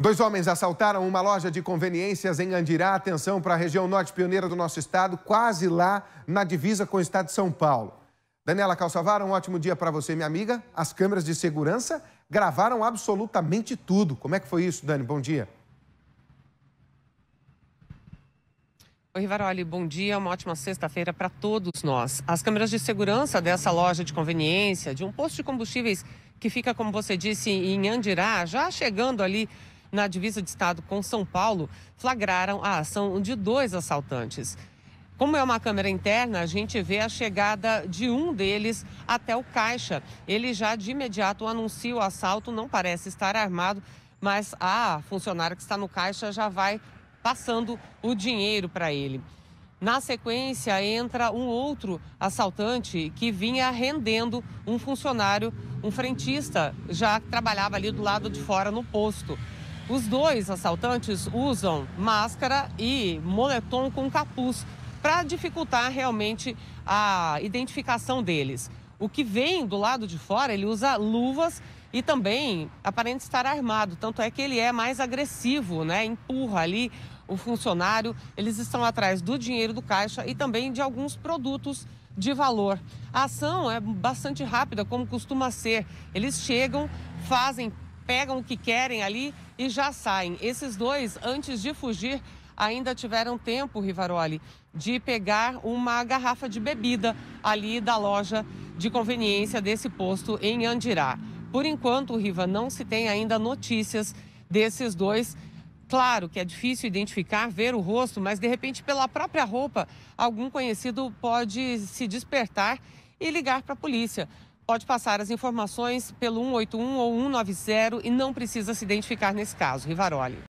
Dois homens assaltaram uma loja de conveniências em Andirá, atenção para a região norte pioneira do nosso estado, quase lá na divisa com o estado de São Paulo. Daniela Calçavara, um ótimo dia para você, minha amiga. As câmeras de segurança gravaram absolutamente tudo. Como é que foi isso, Dani? Bom dia. Oi, Rivaroli, bom dia. Uma ótima sexta-feira para todos nós. As câmeras de segurança dessa loja de conveniência, de um posto de combustíveis que fica, como você disse, em Andirá, já chegando ali na divisa de estado com São Paulo, flagraram a ação de dois assaltantes. Como é uma câmera interna, a gente vê a chegada de um deles até o caixa. Ele já de imediato anuncia o assalto, não parece estar armado, mas a funcionária que está no caixa já vai passando o dinheiro para ele. Na sequência, entra um outro assaltante que vinha rendendo um funcionário, um frentista, já que trabalhava ali do lado de fora no posto. Os dois assaltantes usam máscara e moletom com capuz para dificultar realmente a identificação deles. O que vem do lado de fora, ele usa luvas e também aparenta estar armado, tanto é que ele é mais agressivo, né? Empurra ali o funcionário. Eles estão atrás do dinheiro do caixa e também de alguns produtos de valor. A ação é bastante rápida, como costuma ser. Eles chegam, fazem, pegam o que querem ali e já saem. Esses dois, antes de fugir, ainda tiveram tempo, Rivaroli, de pegar uma garrafa de bebida ali da loja de conveniência desse posto em Andirá. Por enquanto, Riva, não se tem ainda notícias desses dois. Claro que é difícil identificar, ver o rosto, mas de repente, pela própria roupa, algum conhecido pode se despertar e ligar para a polícia pode passar as informações pelo 181 ou 190 e não precisa se identificar nesse caso. Rivaroli.